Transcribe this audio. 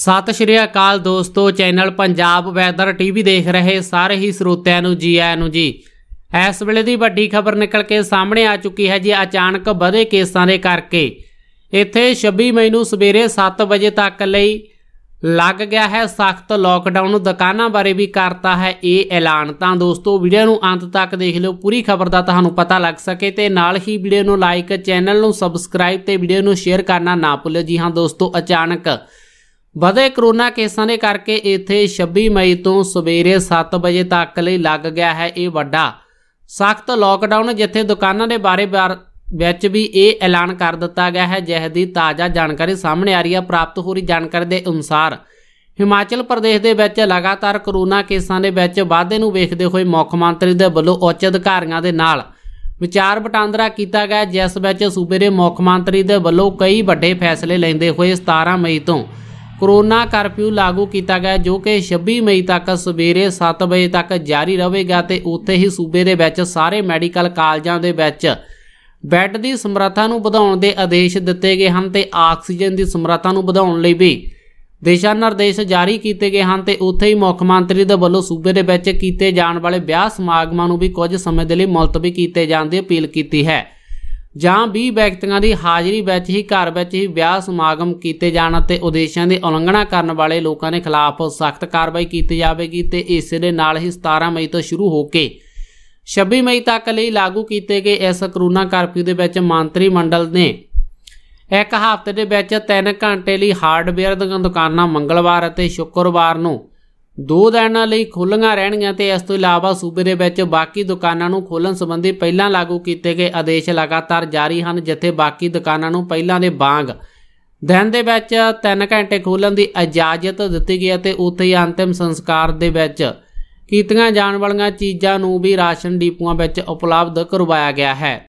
ਸਤਿ ਸ਼੍ਰੀ ਅਕਾਲ ਦੋਸਤੋ channel Punjab weather TV ਦੇਖ ਰਹੇ ਸਾਰੇ ਹੀ ਸਰੋਤਿਆਂ ਨੂੰ ਜੀ ਆਇਆਂ ਨੂੰ ਜੀ ਇਸ ਵੇਲੇ ਦੀ ਵੱਡੀ ਖਬਰ ਨਿਕਲ ਕੇ ਸਾਹਮਣੇ ਆ ਚੁੱਕੀ ਹੈ ਜੀ ਅਚਾਨਕ ਵਧੇ ਕੇਸਾਂ ਦੇ ਕਰਕੇ ਇੱਥੇ 26 ਮਈ ਨੂੰ ਸਵੇਰੇ 7 ਵਜੇ ਤੱਕ ਲਈ ਲੱਗ ਗਿਆ ਹੈ ਸਖਤ ਲੋਕਡਾਊਨ ਦੁਕਾਨਾਂ ਬਾਰੇ ਵੀ ਕਰਤਾ ਹੈ ਇਹ ਐਲਾਨ ਤਾਂ ਦੋਸਤੋ ਵੀਡੀਓ ਨੂੰ ਅੰਤ ਤੱਕ ਦੇਖ ਲਿਓ ਪੂਰੀ ਖਬਰ ਦਾ ਤੁਹਾਨੂੰ ਪਤਾ ਲੱਗ ਸਕੇ ਤੇ ਨਾਲ ਹੀ ਵੀਡੀਓ ਨੂੰ ਲਾਈਕ ਚੈਨਲ ਨੂੰ ਸਬਸਕ੍ਰਾਈਬ ਤੇ ਵੀਡੀਓ ਨੂੰ ਸ਼ੇਅਰ ਕਰਨਾ ਨਾ ਭੁੱਲਿਓ ਜੀ ਹਾਂ ਦੋਸਤੋ ਅਚਾਨਕ ਵਧੇ ਕਰੋਨਾ ਕੇਸਾਂ ਦੇ ਕਰਕੇ ਇੱਥੇ 26 ਮਈ ਤੋਂ ਸਵੇਰੇ 7 ਵਜੇ ਤੱਕ ਲਈ ਲੱਗ ਗਿਆ ਹੈ ਇਹ ਵੱਡਾ ਸਖਤ ਲੋਕਡਾਊਨ ਜਿੱਥੇ ਦੁਕਾਨਾਂ ਦੇ ਬਾਰੇ ਵਿੱਚ ਵੀ ਇਹ ਐਲਾਨ ਕਰ ਦਿੱਤਾ ਗਿਆ ਹੈ ਜਿਸ ਦੀ ਤਾਜ਼ਾ ਜਾਣਕਾਰੀ ਸਾਹਮਣੇ ਆ ਰਹੀ ਹੈ ਪ੍ਰਾਪਤ ਹੋ ਰਹੀ ਜਾਣਕਾਰੀ ਦੇ ਅਨੁਸਾਰ ਹਿਮਾਚਲ ਪ੍ਰਦੇਸ਼ ਦੇ ਵਿੱਚ ਲਗਾਤਾਰ ਕਰੋਨਾ ਕੇਸਾਂ ਦੇ ਵਿੱਚ ਵਾਧੇ ਨੂੰ ਵੇਖਦੇ ਹੋਏ ਮੁੱਖ ਮੰਤਰੀ ਦੇ ਵੱਲੋਂ ਉੱਚ ਅਧਿਕਾਰੀਆਂ ਦੇ ਨਾਲ ਵਿਚਾਰ ਵਟਾਂਦਰਾ ਕੀਤਾ ਗਿਆ ਜਿਸ ਵਿੱਚ ਸੂਬੇ ਦੇ ਮੁੱਖ ਮੰਤਰੀ ਦੇ ਵੱਲੋਂ ਕਈ ਵੱਡੇ ਫੈਸਲੇ ਲੈਂਦੇ ਹੋਏ 17 ਮਈ ਤੋਂ ਕੋਰੋਨਾ ਕਰਫਿਊ ਲਾਗੂ ਕੀਤਾ ਗਿਆ ਜੋ ਕਿ 26 ਮਈ ਤੱਕ ਸਵੇਰੇ 7 ਵਜੇ ਤੱਕ ਜਾਰੀ ਰਹੇਗਾ ਤੇ ਉੱਥੇ ਹੀ ਸੂਬੇ ਦੇ ਵਿੱਚ ਸਾਰੇ ਮੈਡੀਕਲ ਕਾਲਜਾਂ ਦੇ ਵਿੱਚ ਬੈੱਡ ਦੀ ਸਮਰੱਥਾ ਨੂੰ ਵਧਾਉਣ ਦੇ ਆਦੇਸ਼ ਦਿੱਤੇ ਗਏ ਹਨ ਤੇ ਆਕਸੀਜਨ ਦੀ ਸਮਰੱਥਾ ਨੂੰ ਵਧਾਉਣ ਲਈ ਵੀ ਦਿਸ਼ਾ ਨਿਰਦੇਸ਼ ਜਾਰੀ ਕੀਤੇ ਗਏ ਹਨ ਤੇ ਉੱਥੇ ਹੀ ਮੁੱਖ ਮੰਤਰੀ ਦੇ ਵੱਲੋਂ ਸੂਬੇ ਦੇ ਵਿੱਚ ਕੀਤੇ ਜਾਣ ਵਾਲੇ ਵਿਆਹ ਸਮਾਗਮਾਂ ਨੂੰ ਵੀ ਕੁਝ ਸਮੇਂ ਦੇ ਲਈ ਮੁਲਤਵੀ ਕੀਤੇ ਜਾਣ ਦੀ ਅਪੀਲ ਕੀਤੀ ਹੈ ਜਾਂ 20 ਵਿਅਕਤੀਆਂ ਦੀ ਹਾਜ਼ਰੀ ਵਿੱਚ ਹੀ ਘਰ ਵਿੱਚ ਹੀ ਵਿਆਹ ਸਮਾਗਮ ਕੀਤੇ ਜਾਣ ਅਤੇ ਉਦੇਸ਼ਾਂ ਦੀ ਉਲੰਘਣਾ ਕਰਨ ਵਾਲੇ ਲੋਕਾਂ ਦੇ ਖਿਲਾਫ ਸਖਤ ਕਾਰਵਾਈ ਕੀਤੀ ਜਾਵੇਗੀ ਤੇ ਇਸ ਦੇ ਨਾਲ ਹੀ 17 ਮਈ ਤੋਂ ਸ਼ੁਰੂ ਹੋ ਕੇ 26 ਮਈ ਤੱਕ ਲਈ ਲਾਗੂ ਕੀਤੇ ਗਏ ਇਸ ਕਰੋਨਾ ਕਰਫਿਊ ਦੇ ਵਿੱਚ ਮੰਤਰੀ ਮੰਡਲ ਨੇ ਇੱਕ ਹਫ਼ਤੇ ਦੇ ਵਿੱਚ 3 ਘੰਟੇ ਲਈ ਹਾਰਡਵੇਅਰ ਦੀਆਂ ਦੁਕਾਨਾਂ ਮੰਗਲਵਾਰ ਅਤੇ ਸ਼ੁੱਕਰਵਾਰ ਨੂੰ ਦੋ ਦਿਨਾਂ ਲਈ ਖੁੱਲੀਆਂ ਰਹਿਣਗੀਆਂ ਤੇ ਇਸ ਤੋਂ ਇਲਾਵਾ ਸੂਬੇ ਦੇ ਵਿੱਚ ਬਾਕੀ ਦੁਕਾਨਾਂ ਨੂੰ ਖੋਲਣ ਸੰਬੰਧੀ ਪਹਿਲਾਂ ਲਾਗੂ ਕੀਤੇ ਗਏ ਆਦੇਸ਼ ਲਗਾਤਾਰ ਜਾਰੀ ਹਨ ਜਿੱਥੇ ਬਾਕੀ ਦੁਕਾਨਾਂ ਨੂੰ ਪਹਿਲਾਂ ਦੇ ਵਾਂਗ ਦਿਨ ਦੇ ਵਿੱਚ 3 ਘੰਟੇ ਖੋਲਣ ਦੀ ਇਜਾਜ਼ਤ ਦਿੱਤੀ ਗਈ ਅਤੇ ਉੱਥੇ ਹੀ ਅੰਤਿਮ ਸੰਸਕਾਰ ਦੇ ਵਿੱਚ ਕੀਤੀਆਂ ਜਾਣ ਵਾਲੀਆਂ ਚੀਜ਼ਾਂ ਨੂੰ ਵੀ ਰਾਸ਼ਨ ਡਿਪੂਆਂ ਵਿੱਚ ਉਪਲਬਧ ਕਰਵਾਇਆ ਗਿਆ ਹੈ